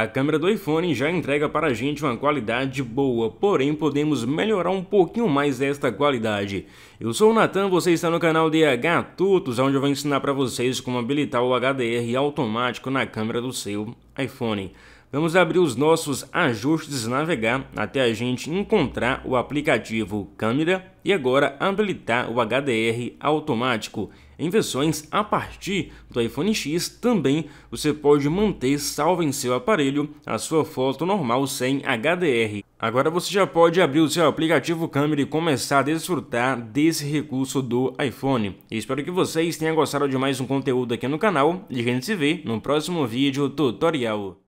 A câmera do iPhone já entrega para a gente uma qualidade boa, porém podemos melhorar um pouquinho mais esta qualidade. Eu sou o Natan, você está no canal DH Tutos, onde eu vou ensinar para vocês como habilitar o HDR automático na câmera do seu iPhone. Vamos abrir os nossos ajustes navegar até a gente encontrar o aplicativo câmera e agora habilitar o HDR automático. Em versões a partir do iPhone X também você pode manter salvo em seu aparelho a sua foto normal sem HDR. Agora você já pode abrir o seu aplicativo câmera e começar a desfrutar desse recurso do iPhone. Espero que vocês tenham gostado de mais um conteúdo aqui no canal e a gente se vê no próximo vídeo tutorial.